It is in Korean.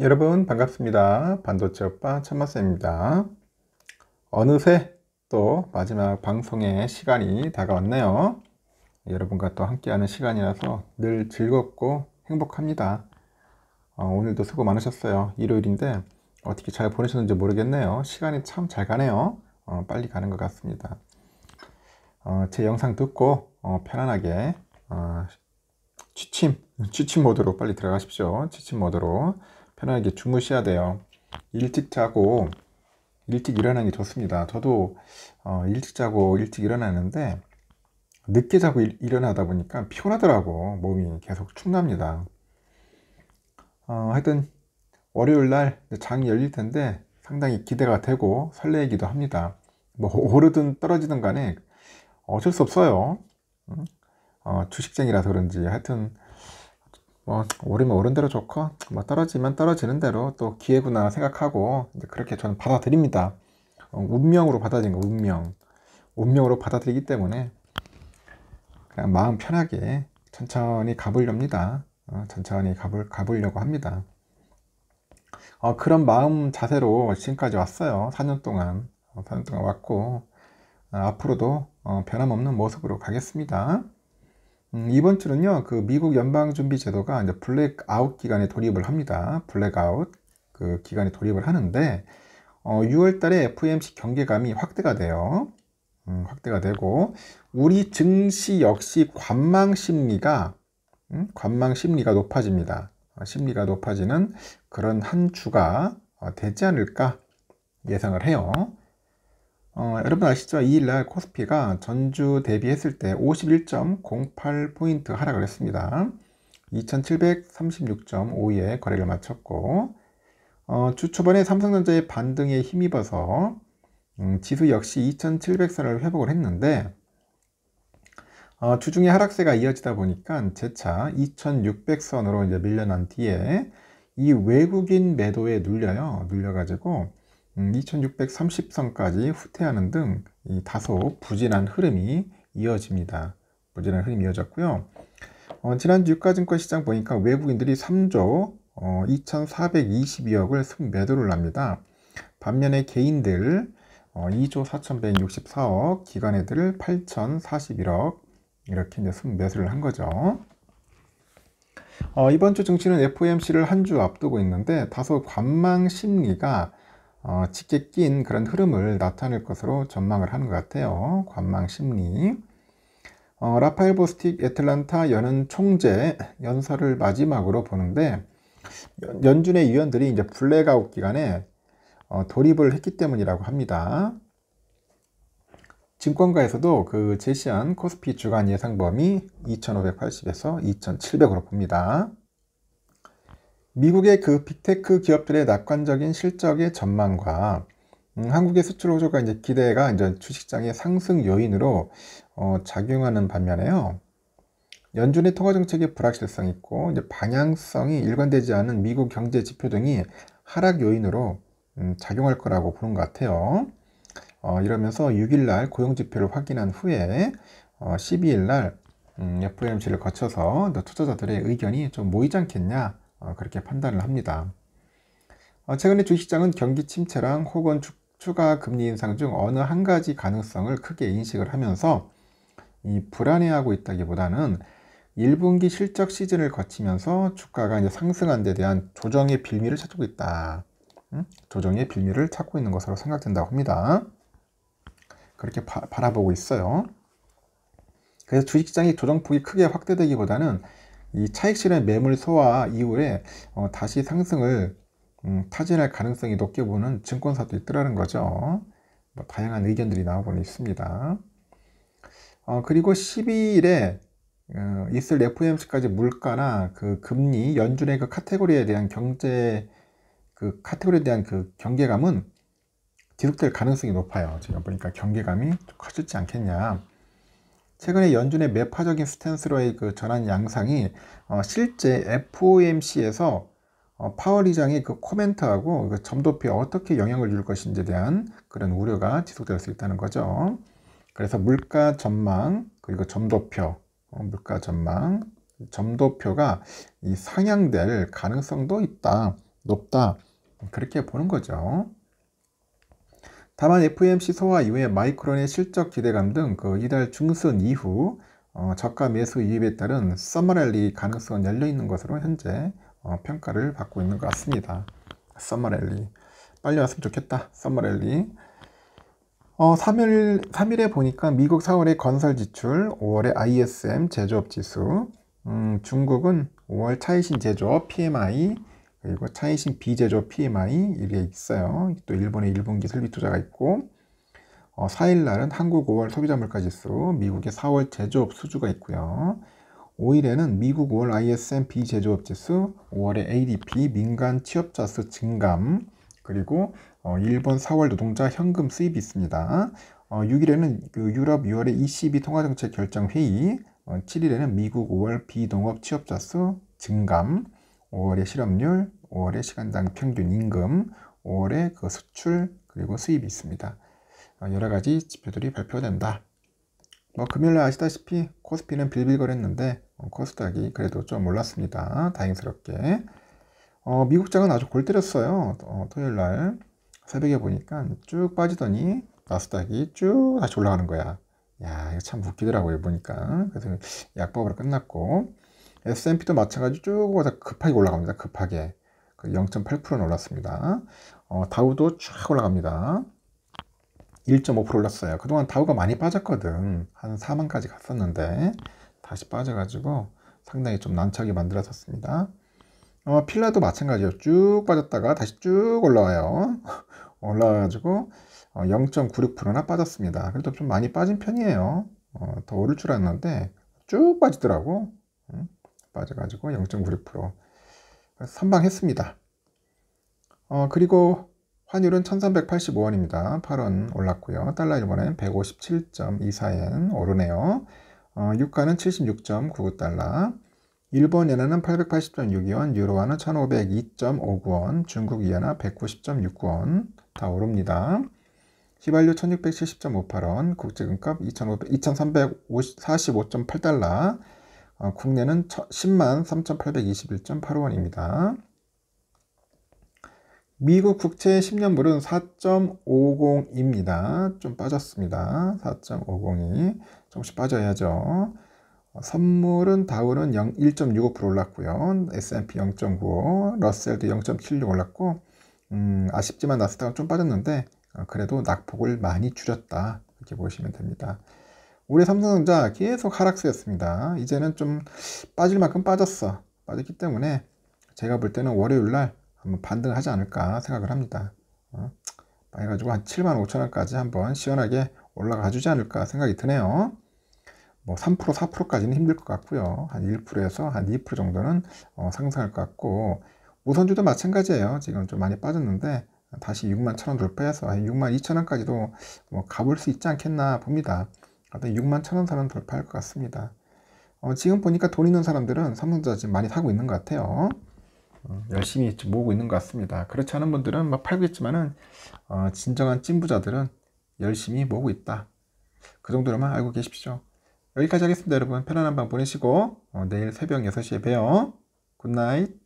여러분 반갑습니다. 반도체 오빠 천마쌤입니다. 어느새 또 마지막 방송의 시간이 다가왔네요. 여러분과 또 함께하는 시간이라서 늘 즐겁고 행복합니다. 어, 오늘도 수고 많으셨어요. 일요일인데 어떻게 잘 보내셨는지 모르겠네요. 시간이 참 잘 가네요. 어, 빨리 가는 것 같습니다. 어, 제 영상 듣고 어, 편안하게 어, 취침, 취침 모드로 빨리 들어가십시오. 취침 모드로 편하게 주무셔야 돼요. 일찍 자고 일찍 일어나는 게 좋습니다. 저도 어, 일찍 자고 일찍 일어나는데 늦게 자고 일, 어나다 보니까 피곤하더라고 몸이 계속 축납니다. 어, 하여튼 월요일 날 장이 열릴 텐데 상당히 기대가 되고 설레기도 합니다. 뭐 오르든 떨어지든 간에 어쩔 수 없어요. 음? 어, 주식쟁이라서 그런지 하여튼 뭐 오르면 오른 뭐 대로 좋고 뭐 떨어지면 떨어지는 대로 또 기회구나 생각하고 그렇게 저는 받아들입니다. 어, 운명으로 받아들인 거 운명 운명으로 받아들이기 때문에 그냥 마음 편하게 천천히 가보렵니다. 어, 천천히 가볼, 가보려고 합니다. 어, 그런 마음 자세로 지금까지 왔어요. 4년 동안 4년 어, 동안 왔고 어, 앞으로도 어, 변함없는 모습으로 가겠습니다. 음, 이번 주는요, 그 미국 연방준비제도가 이제 블랙아웃 기간에 돌입을 합니다. 블랙아웃 그 기간에 돌입을 하는데, 어, 6월 달에 FMC 경계감이 확대가 돼요. 음, 확대가 되고, 우리 증시 역시 관망 심리가, 음, 관망 심리가 높아집니다. 어, 심리가 높아지는 그런 한 주가 어, 되지 않을까 예상을 해요. 어, 여러분 아시죠? 2일날 코스피가 전주 대비했을 때 51.08포인트 하락을 했습니다. 2736.52에 거래를 마쳤고 어, 주 초반에 삼성전자의 반등에 힘입어서 음, 지수 역시 2700선을 회복을 했는데 어, 주중에 하락세가 이어지다 보니까 재차 2600선으로 이제 밀려난 뒤에 이 외국인 매도에 눌려요. 눌려가지고 2 6 3 3까지 후퇴하는 등 다소 부진한 흐름이 이어집니다. 부진한 흐름이 이어졌고요. 어, 지난주 유가증권 시장 보니까 외국인들이 3조 어, 2422억을 순매도를 합니다. 반면에 개인들 어, 2조 4164억, 기관애들 8041억 이렇게 이제 순매수를 한 거죠. 어, 이번 주 증시는 FOMC를 한 주 앞두고 있는데 다소 관망 심리가 어, 짙게 낀 그런 흐름을 나타낼 것으로 전망을 하는 것 같아요. 관망 심리. 어, 라파엘 보스틱 애틀란타 연은 총재 연설을 마지막으로 보는데 연, 준의 위원들이 이제 블랙아웃 기간에 어, 돌입을 했기 때문이라고 합니다. 증권가에서도 그 제시한 코스피 주간 예상범위 2580에서 2700으로 봅니다. 미국의 그 빅테크 기업들의 낙관적인 실적의 전망과 음, 한국의 수출 호조가 이제 기대가 이제 주식장의 상승 요인으로 어, 작용하는 반면에요. 연준의 통화 정책의 불확실성 있고 이제 방향성이 일관되지 않은 미국 경제 지표 등이 하락 요인으로 음, 작용할 거라고 보는 것 같아요. 어, 이러면서 6일날 고용 지표를 확인한 후에 어, 12일날 음, FOMC를 거쳐서 투자자들의 의견이 좀 모이지 않겠냐 어, 그렇게 판단을 합니다. 어, 최근에 주식시장은 경기 침체랑 혹은 추가 금리 인상 중 어느 한 가지 가능성을 크게 인식을 하면서 이 불안해하고 있다기보다는 1분기 실적 시즌을 거치면서 주가가 이제 상승한 데 대한 조정의 빌미를 찾고 있다. 조정의 빌미를 찾고 있는 것으로 생각된다고 합니다. 그렇게 바, 바라보고 있어요. 그래서 주식시장이 조정폭이 크게 확대되기보다는 이 차익 실현 매물 소화 이후에 어, 다시 상승을 음, 타진할 가능성이 높게 보는 증권사도 있더라는 거죠. 뭐 다양한 의견들이 나오고 있습니다. 어, 그리고 12일에 어, 있을 FOMC까지 물가나 그 금리, 연준의 그 카테고리에 대한 경제 그 카테고리에 대한 그 경계감은 지속될 가능성이 높아요. 제가 보니까 경계감이 커지지 않겠냐. 최근에 연준의 매파적인 스탠스로의 그 전환 양상이 어, 실제 FOMC에서 어, 파월 의장이 그 코멘트하고 그 점도표에 어떻게 영향을 줄 것인지에 대한 그런 우려가 지속될 수 있다는 거죠. 그래서 물가 전망 그리고 점도표 어, 물가 전망 점도표가 이 상향될 가능성도 있다 높다 그렇게 보는 거죠. 다만 FOMC 소화 이후에 마이크론의 실적 기대감 등 그 이달 중순 이후 어, 저가 매수 유입에 따른 썸머랠리 가능성은 열려있는 것으로 현재 어, 평가를 받고 있는 것 같습니다. 썸머랠리 빨리 왔으면 좋겠다. 썸머랠리 어, 3일, 3일에 보니까 미국 4월의 건설 지출, 5월의 ISM 제조업 지수, 음, 중국은 5월 차이신 제조업 PMI, 그리고 차이신 비제조 PMI 이게 있어요. 또 일본의 1분기 설비 투자가 있고 어, 4일 날은 한국 5월 소비자 물가 지수, 미국의 4월 제조업 수주가 있고요. 5일에는 미국 5월 ISM 제조업 지수, 5월의 ADP 민간 취업자 수 증감, 그리고 어, 일본 4월 노동자 현금 수입이 있습니다. 어, 6일에는 그 유럽 6월의 ECB 통화정책 결정 회의, 어, 7일에는 미국 5월 비농업 취업자 수 증감, 5월의 실업률, 5월의 시간당 평균 임금, 5월에 그 수출 그리고 수입이 있습니다. 어, 여러 가지 지표들이 발표된다. 뭐 금요일 날 아시다시피 코스피는 빌빌거렸는데 어, 코스닥이 그래도 좀 올랐습니다. 다행스럽게. 어, 미국 장은 아주 골 때렸어요. 어, 토요일 날 새벽에 보니까 쭉 빠지더니 나스닥이 쭉 다시 올라가는 거야. 야, 이거 참 웃기더라고요, 보니까. 그래서 약법으로 끝났고, S&P도 마찬가지 쭉 급하게 올라갑니다, 급하게. 0.8% 그 올랐습니다. 어, 다우도 쫙 올라갑니다. 1.5% 올랐어요. 그동안 다우가 많이 빠졌거든. 한 4만까지 갔었는데 다시 빠져가지고 상당히 좀 난처하게 만들어졌습니다. 어, 필라도 마찬가지예요. 쭉 빠졌다가 다시 쭉 올라와요. 올라와가지고 어, 0.96%나 빠졌습니다. 그래도 좀 많이 빠진 편이에요. 어, 더 오를 줄 알았는데 쭉 빠지더라고. 응? 빠져가지고 0.96% 선방했습니다. 어, 그리고 환율은 1385원입니다. 8원 올랐고요. 달러 일본엔 157.24엔 오르네요. 어, 유가는 76.99달러, 일본 엔화는 880.62원, 유로화는 1502.59원, 중국 이엔화 190.69원 다 오릅니다. 시발유 1670.58원, 국제금값 2345.8달러, 0 어, 국내는 10만 3,821.85원입니다. 미국 국채 10년물은 4.50입니다. 좀 빠졌습니다. 4.50이 조금씩 빠져야죠. 어, 선물은 다우는 1.65% 올랐고요. S&P 0.95, 러셀도 0.76 올랐고 음, 아쉽지만 나스닥은 좀 빠졌는데 어, 그래도 낙폭을 많이 줄였다. 이렇게 보시면 됩니다. 올해 삼성전자 계속 하락세였습니다. 이제는 좀 빠질 만큼 빠졌어. 빠졌기 때문에 제가 볼 때는 월요일날 한번 반등하지 않을까 생각을 합니다. 어? 해가지고 한 7만 5천 원까지 한번 시원하게 올라가 주지 않을까 생각이 드네요. 뭐 3%, 4%까지는 힘들 것 같고요. 한 1%에서 한 2% 정도는 어, 상승할 것 같고 우선주도 마찬가지예요. 지금 좀 많이 빠졌는데 다시 6만 1천원 돌파해서 6만 2천 원까지도 뭐 가볼 수 있지 않겠나 봅니다. 일단 6만 천원 사면 돌파할 것 같습니다. 어, 지금 보니까 돈 있는 사람들은 삼성전자 지금 많이 사고 있는 것 같아요. 어, 열심히 모으고 있는 것 같습니다. 그렇지 않은 분들은 막 팔고 있지만은 어, 진정한 찐부자들은 열심히 모으고 있다. 그 정도로만 알고 계십시오. 여기까지 하겠습니다. 여러분 편안한 밤 보내시고 어, 내일 새벽 6시에 봬요. 굿나잇.